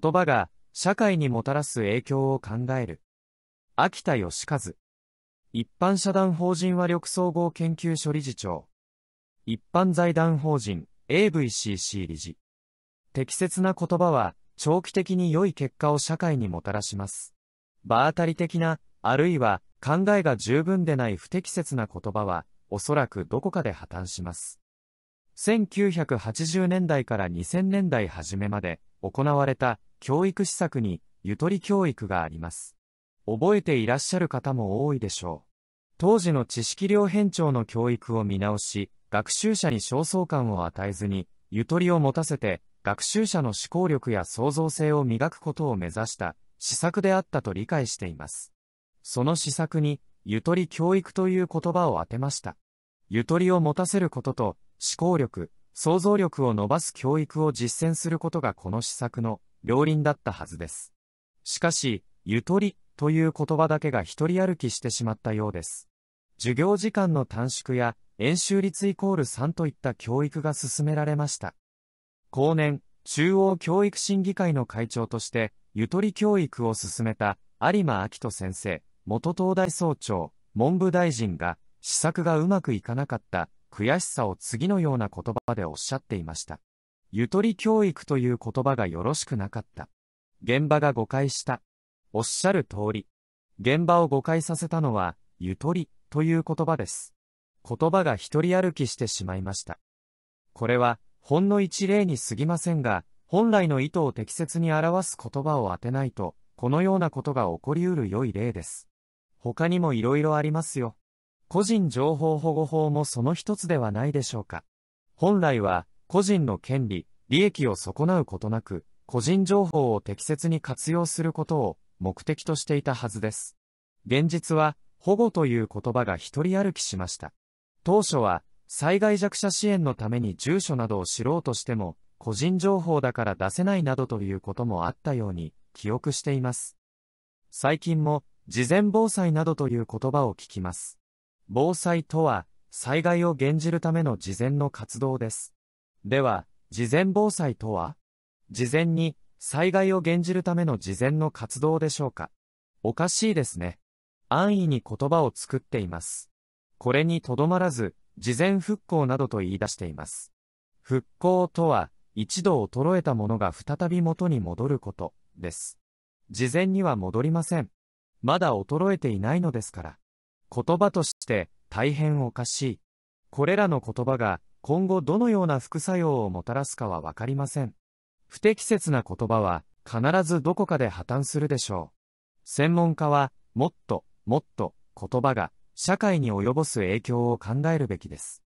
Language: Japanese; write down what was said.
言葉が社会にもたらす影響を考える。秋田義和。一般社団法人和力総合研究所理事長。一般財団法人 AVCC 理事。適切な言葉は長期的に良い結果を社会にもたらします。場当たり的な、あるいは考えが十分でない不適切な言葉は、おそらくどこかで破綻します。1980年代から2000年代初めまで、行われた教育施策にゆとり教育があります。覚えていらっしゃる方も多いでしょう。当時の知識量変調の教育を見直し、学習者に焦燥感を与えずに、ゆとりを持たせて、学習者の思考力や創造性を磨くことを目指した施策であったと理解しています。その施策に、ゆとり教育という言葉を当てました。ゆとりを持たせることと、思考力、想像力を伸ばす教育を実践することがこの施策の両輪だったはずです。しかし、ゆとりという言葉だけが一人歩きしてしまったようです。授業時間の短縮や演習率イコール3といった教育が進められました。後年、中央教育審議会の会長として、ゆとり教育を進めた有馬明人先生、元東大総長、文部大臣が、施策がうまくいかなかった悔しさを次のような言葉でおっしゃっていました。ゆとり教育という言葉がよろしくなかった。現場が誤解した。おっしゃる通り。現場を誤解させたのは、ゆとりという言葉です。言葉が一人歩きしてしまいました。これは、ほんの一例に過ぎませんが、本来の意図を適切に表す言葉を当てないと、このようなことが起こりうる良い例です。他にもいろいろありますよ。個人情報保護法もその一つではないでしょうか。本来は、個人の権利、利益を損なうことなく、個人情報を適切に活用することを目的としていたはずです。現実は、保護という言葉が一人歩きしました。当初は、災害弱者支援のために住所などを知ろうとしても、個人情報だから出せないなどということもあったように、記憶しています。最近も、事前防災などという言葉を聞きます。防災とは、災害を減じるための事前の活動です。では、事前防災とは事前に、災害を減じるための事前の活動でしょうかおかしいですね。安易に言葉を作っています。これにとどまらず、事前復興などと言い出しています。復興とは、一度衰えたものが再び元に戻ること、です。事前には戻りません。まだ衰えていないのですから。言葉として大変おかしい。これらの言葉が今後どのような副作用をもたらすかはわかりません。不適切な言葉は必ずどこかで破綻するでしょう。専門家はもっともっと言葉が社会に及ぼす影響を考えるべきです。